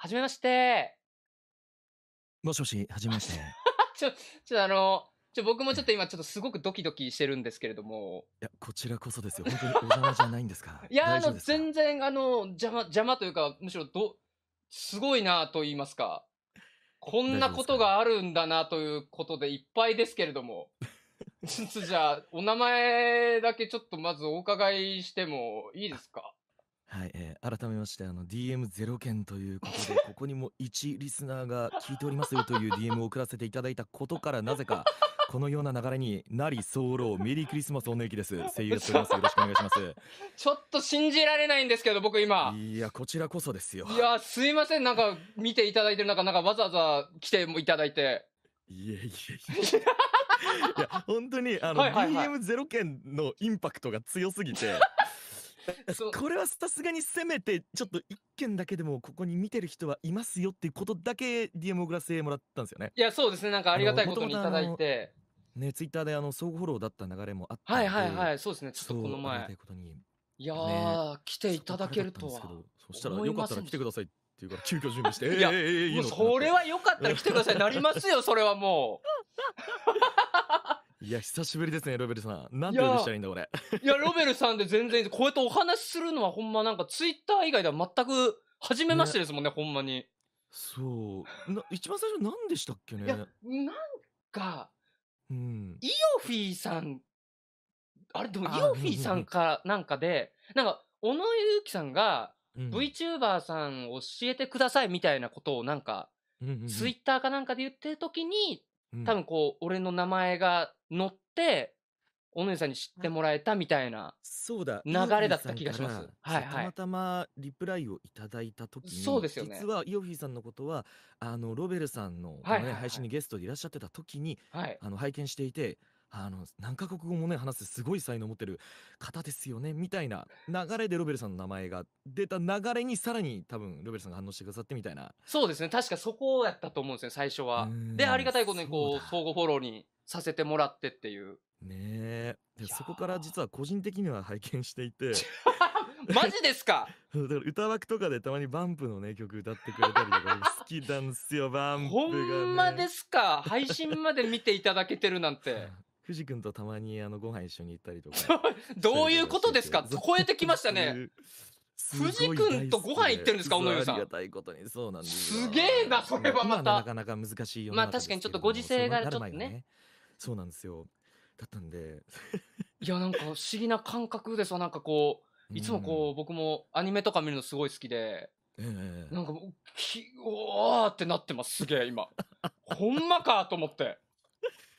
はじめまして。もしもし、はじめまして。ちょ、ちょ、あの、ちょ、僕もちょっと今、ちょっとすごくドキドキしてるんですけれども。いや、こちらこそですよ。本当にお邪魔じゃないんですか。いや、あの、全然、あの、邪魔、邪魔というか、むしろ、ど、すごいなと言いますか。こんなことがあるんだなということでいっぱいですけれども。ちょっとじゃあ、お名前だけちょっとまずお伺いしてもいいですかはい、えー、改めまして、あの、DM0 件ということで、ここにも1リスナーが聞いておりますよという DM を送らせていただいたことから、なぜか、このような流れになり候、メリークリスマスおねぎです。声優やております。よろしくお願いします。ちょっと信じられないんですけど、僕今。いや、こちらこそですよ。いや、すいません。なんか、見ていただいてる中、なんかわざわざ来ていただいて。いやいやいやいや、本当に、あの、はいはいはい、DM0 件のインパクトが強すぎて。これはさすがにせめてちょっと一件だけでもここに見てる人はいますよっていうことだけ DM 送らせもらったんですよねいやそうですねなんかありがたいことにいただいてねツイッターであの相互フォローだった流れもあったはいはいはいそうですねちょっとこの前いやー、ね、来ていただけるとはそしたらよかったら来てくださいっていうから急遽準備していや、えー、いいそれはよかったら来てくださいなりますよそれはもういや、久しぶりですね、ロベルさん。なんて呼でしたらいいんだ、俺。いや、ロベルさんで全然、こうやってお話しするのはほんまなんか、ツイッター以外では全く、初めましてですもんね、ねほんまに。そう。な、一番最初何でしたっけね。いや、なんか、うん。イオフィーさん、あれ、でもイオフィーさんかなんかで、なんか、小野ゆうきさんが、VTuber さん教えてくださいみたいなことをなんか、ツイッターかなんかで言ってる時に多分こう俺の名前が載ってお姉さんに知ってもらえたみたいなそうだ流れだった気がします。はいはい、たまたまリプライをいただいた時にそうですよ、ね、実はイオフィーさんのことはあのロベルさんの、ね、はいはいはい、配信にゲストでいらっしゃってた時に、はい、あの拝見していてあの、何カ国語もね、話すすごい才能を持ってる方ですよね、みたいな流れでロベルさんの名前が出た流れにさらに多分ロベルさんが反応してくださってみたいな。そうですね。確かそこやったと思うんですね、最初は。で、ありがたいことにこう、相互フォローにさせてもらってっていう。ねえ。そこから実は個人的には拝見していて。マジですか だから歌枠とかでたまにバンプのね曲歌ってくれたりとか好きなんですよバンプが、ね、ほんまですか配信まで見ていただけてるなんて 藤君とたまにあのご飯一緒に行ったりとか。どういうことですか超えてきましたね。藤君とご飯行ってるんですか、小野湯さん。ありがたいことに、そうなんですすげえな、それはまた。なかなか難しいよまあ確かにちょっとご時世がちょっとね。そうなんですよ。だったんで。いや、なんか不思議な感覚ですわ。なんかこう、いつもこう、僕もアニメとか見るのすごい好きで。なんか、き、おーってなってます、すげえ、今。ほんまかと思って。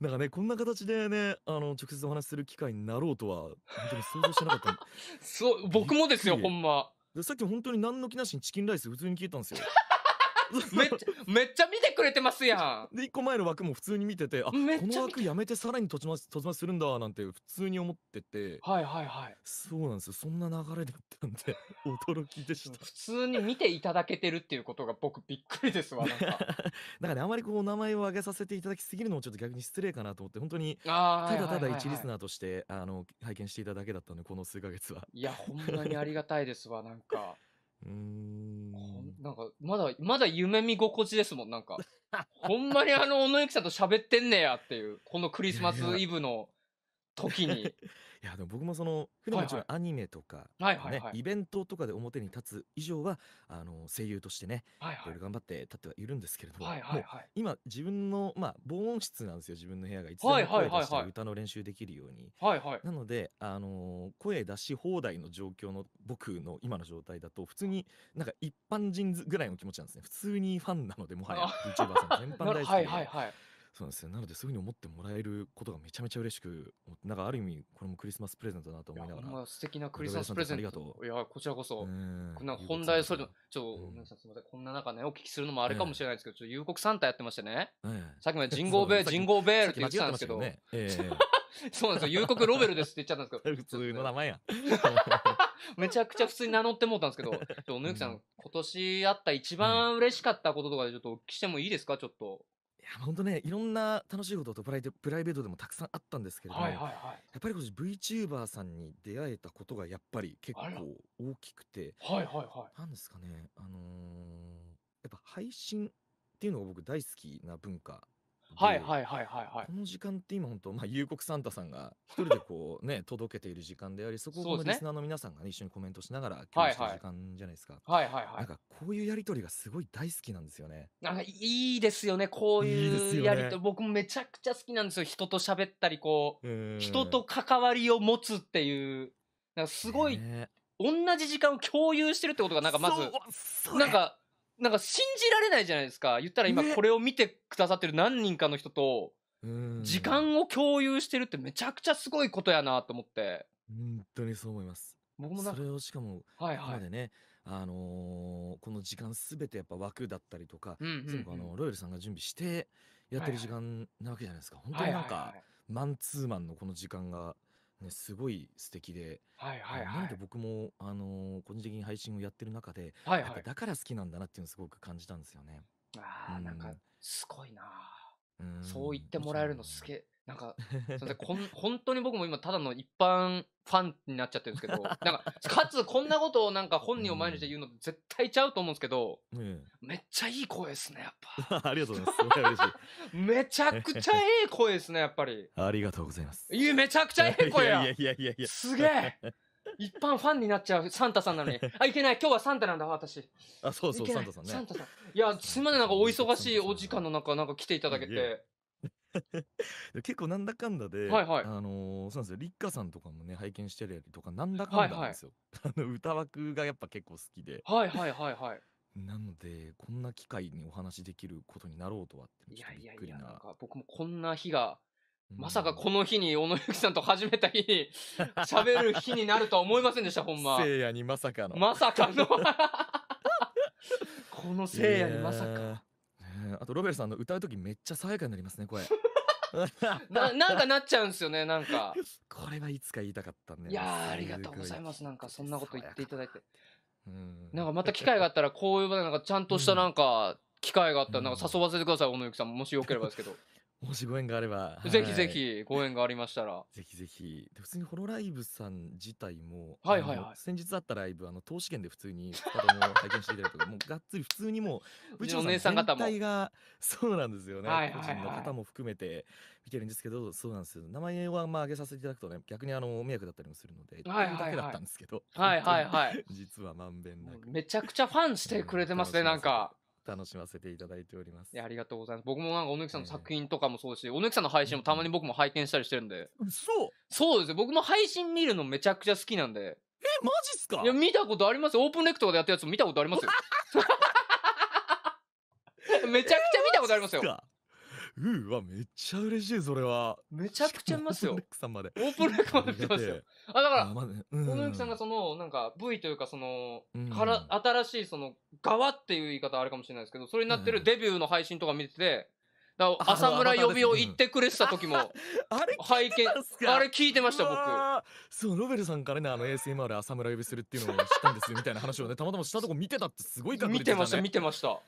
なんかね、こんな形でね、あの、直接お話しする機会になろうとは、本当に想像してなかった。そう、僕もですよ、ほんま。でさっき本当に何の気なしにチキンライス普通に聞いたんですよ。めっちゃ、めっちゃ見てくれてますやん。で、一個前の枠も普通に見てて、あ、この枠やめてさらにとちます、とちまするんだ、なんて普通に思ってて。はいはいはい。そうなんですよ。そんな流れだったんで、驚きでした。普通に見ていただけてるっていうことが僕びっくりですわ、なんか。だ からね、あまりこう、名前を挙げさせていただきすぎるのもちょっと逆に失礼かなと思って、本当に、ただただ一リスナーとして、あの、拝見していただけだったんで、この数ヶ月は。いや、ほんまにありがたいですわ、なんか。うん。なんか、まだ、まだ夢見心地ですもん、なんか。ほんまにあの、小野ゆきさんと喋ってんねやっていう、このクリスマスイブの時に。いやでも僕もその 普段もアニメとか、はいはいはいね、イベントとかで表に立つ以上はあの声優としてねはいいはいろ頑張って立ってはいるんですけれどもはいはいはい。今自分の、まあ、防音室なんですよ自分の部屋がいつではいもはい声出はいしたはい。歌の練習できるようにはいはい。なので、あの声出し放題の状況の僕の今の状態だと普通になんか一般人ぐらいの気持ちなんですね普通にファンなのでもはやあ VTuber さん全般なる大好 はきいはいはい。そうなんですね。なので、そういうふうに思ってもらえることがめちゃめちゃ嬉しくなんかある意味、これもクリスマスプレゼントだなと思いながら。まあ、素敵なクリスマスプレゼント。ありがとう。いや、こちらこそ。こんな本題、それ、ちょ、うん、すみません。こんな中ね、お聞きするのもあれかもしれないですけど、ちょ夕刻サンタやってましてね。さっきまで ジンゴーベール、ジンゴーベールって言ってたんですけど。そうなんですよ。夕刻ロベルですって言っちゃったんですけど。普通の名前や。めちゃくちゃ普通に名乗ってもうたんですけど、ちょ、おのゆきさん、今年あった一番嬉しかったこととかでちょっとお聞きしてもいいですかちょっと。本当ねいろんな楽しいこととプライプライベートでもたくさんあったんですけれども、はいはいはい、やっぱりこ VTuber さんに出会えたことがやっぱり結構大きくて、はいはいはい、なんですかねあのーやっぱ配信っていうのが僕大好きな文化はいはいはいはいはい。この時間って今本当、まあ、夕刻サンタさんが一人でこう ね、届けている時間であり、そこをこリスナーの皆さんがね、一緒にコメントしながら共有してる時間じゃないですか。はいはいはい。なんかこういうやりとりがすごい大好きなんですよね。なんかいいですよね、こういうやりとり。ね、僕もめちゃくちゃ好きなんですよ。人と喋ったり、こう、人と関わりを持つっていう。なんかすごい、同じ時間を共有してるってことがなんかまず、なんかなんか信じられないじゃないですか。言ったら今これを見てくださってる何人かの人と、時間を共有してるってめちゃくちゃすごいことやなと思って。本当にそう思います。僕もそれをしかも、はいはい、今までね、あのー、この時間すべてやっぱ枠だったりとか、うんうんうん、あのロイルさんが準備してやってる時間なわけじゃないですか。はいはい、本当になんか、はいはいはい、マンツーマンのこの時間が。ね、すごい素敵で、はいはあいなはので僕も、あの、個人的に配信をやってる中で、はいやっぱだから好きなんだなっていうのをすごく感じたんですよね。うああ、なんかすごいな。うん、そう言ってもらえるのすげなんか、すみません、こん、本当に僕も今、ただの一般ファンになっちゃってるんですけど、なんか、かつ、こんなことをなんか本人を前にして言うの絶対ちゃうと思うんですけど、うん、めっちゃいい声ですね、やっぱ。ありがとうございます。めちゃくちゃいい声ですね、やっぱり。ありがとうございます。いや、めちゃくちゃいい声や。いやいやいやいやすげえ。一般ファンになっちゃうサンタさんなのに。あ、いけない。今日はサンタなんだ、私。あ、そうそう、サンタさんね。サンタさん。いや、すみません、なんかお忙しいお時間の中、なんか来ていただけて。結構なんだかんだはで、いはい。あのーそうなんですよ、立花さんとかもね、拝見してるやりとか、なんだかんだなんはい。すよ。あの、歌枠がやっぱ結構好きで。はいはいはいはい。なので、こんな機会にお話できることになろうとはって、いやいびっやくいりや、僕もこんな日が、まさかこの日に小野由紀さんと始めた日に、喋る日になるとは思いませんでした、ほんま。せいやにまさかの。まさかのこのせいやにまさか。あとロベルさんの歌う時めっちゃ爽やかになりますね声 な なんかなっちゃうんですよねなんか これはいつか言いたかったねいやありがとうございますなんかそんなこと言っていただいてうんなんかまた機会があったらこういう場でなんかちゃんとしたなんか機会があったらなんか誘わせてください、小野由紀さんもしよければですけどもしご縁があれば。ぜひぜひ、ご縁がありましたら。ぜひぜひ。で、普通にホロライブさん自体も、はいはいはい。先日あったライブ、あの、投資券で普通に2人も拝見していただとか、もうがっつり普通にもう、部お長さ姉んさん全方体も。が、そうなんですよね。個人の方も含めて見てるんですけど、そうなんですよ。名前はまあ挙げさせていただくとね、逆にあの、迷惑だったりもするので、はいだはいけだっはたい。んですけど、はいはいはい。実はまんべんなく、めちゃくちゃファンしてくれてますね、なんか。楽しませていただいております。いや、ありがとうございます。僕もなんか、おぬきさんの作品とかもそうし、えー、おぬきさんの配信もたまに僕も拝見したりしてるんで。うそうそうです僕も配信見るのめちゃくちゃ好きなんで。え、マジっすかいや、見たことありますオープンレクとかでやったやつ見たことありますよ。めちゃくちゃ見たことありますよ。うわ、めっちゃ嬉しい、それは。めちゃくちゃいますよ。オープンレックさんまで。オープンレックまで来てますよ。あ、だから、まね、うん、オープンレックさんがその、なんか、V というか、その、うん、から新しい、その、側っていう言い方あるかもしれないですけど、それになってるデビューの配信とか見てて、だ浅村呼びを言ってくれてた時も拝見 あれ聞いてました僕そうノベルさんからねあの ASMR 浅村呼びするっていうのを知ったんですよみたいな話をねたまたましたとこ見てたってすごい確率、ね、見てました見てました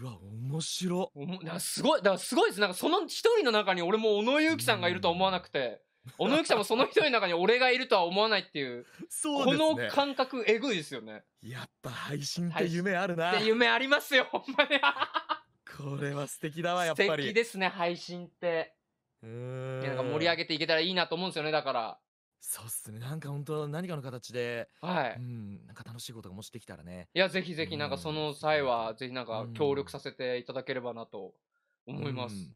うわ、面白。おもなすごい、だからすごいです。なんかその一人の中に俺も小野ゆうきさんがいるとは思わなくて、小野ゆうきさんもその一人の中に俺がいるとは思わないっていう、そうですね。この感覚えぐいですよね。やっぱ配信って夢あるな。で夢ありますよ、ほんまに。これは素敵だわ、やっ素敵ですね、配信って。うん。なんか盛り上げていけたらいいなと思うんですよね、だから。そうっすね。なんか本当何かの形で、はうん、なんか楽しいことがもしできたらね、いや、ぜひぜひ、なんかその際は、ぜひなんか協力させていただければなと思います。ん。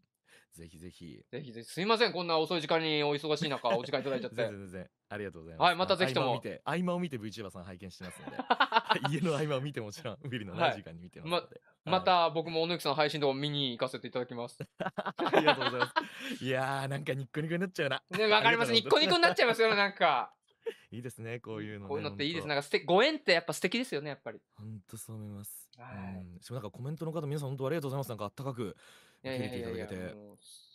ぜひぜひ。ぜひぜひ。すいません、こんな遅い時間にお忙しい中、お時間いただいちゃって。全然全然。ありがとうございます。はい、またぜひとも。合間を見て、合間を見て VTuber さん拝見してますので。家の合間を見てもちろん、ビルのない時間に見てますので。はいま、た僕も小野木さん配信とか見に行かせていただきます。ありがとうございます。いやー、なんかニッコニコになっちゃうな。ね、わかります。ニッコニコになっちゃいますよ、なんか。いいですね、こういうの、ね、こういうのっていいです。なんかすてご縁ってやっぱ素敵ですよね、やっぱり。本当そう思います。はい、うん。しかもなんかコメントの方、皆さん本当ありがとうございます。なんかあったかく受け入れていただけて。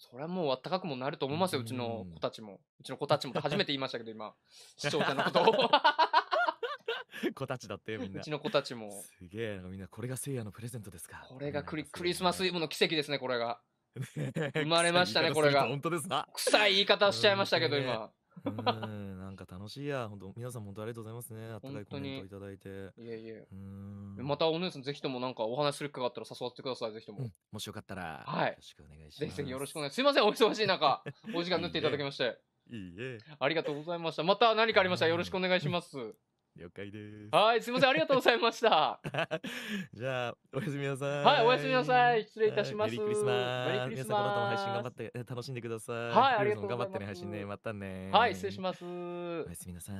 それはもうあったかくもなると思いますよ、うちの子たちも。うちの子たちも初めて言いましたけど、今、視聴者のことを。子たちだってみんなうちの子たちもすげえみんなこれがせいやのプレゼントですかこれがクリ,、クリスマスイブの奇跡ですねこれが 生まれましたねこれが本当ですな臭い言い方しちゃいましたけど今うん、なんか楽しいや。本当皆さん本当ありがとうございますね。あったか本いコ当メントをに。いただいて。いえいえ。うん。またお姉さん、ぜひともなんかお話しするかがあったら誘ってください、ぜひとうも。ん、もしよかったら、はよい。ろしくお願いしぜひぜひよろしくお願いします。すいません、お忙しい中、お時間縫っていただきまして、いいえ。ありがとうございました。また何かありましたらよろしくお願いします。了解です。はい、すみません、ありがとうございました。じゃあ、おやすみなさい。はい、おやすみなさい。失礼いたします。メリークリスマス。皆さん、この後も配信頑張って、楽しんでください。はい、ありがとうございます。頑張ってね、配信ね。またね。はい、失礼します。おやすみなさい。